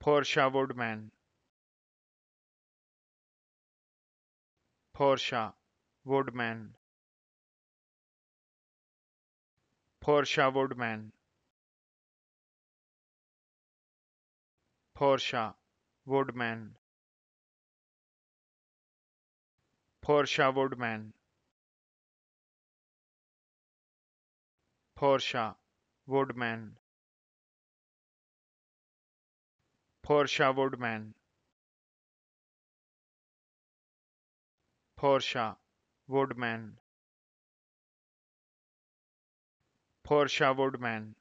Portia Woodman. Portia Woodman. Portia Woodman. Portia Woodman. Portia Woodman. Portia Woodman. Portia Woodman. Porsche Woodman. Porsche Woodman.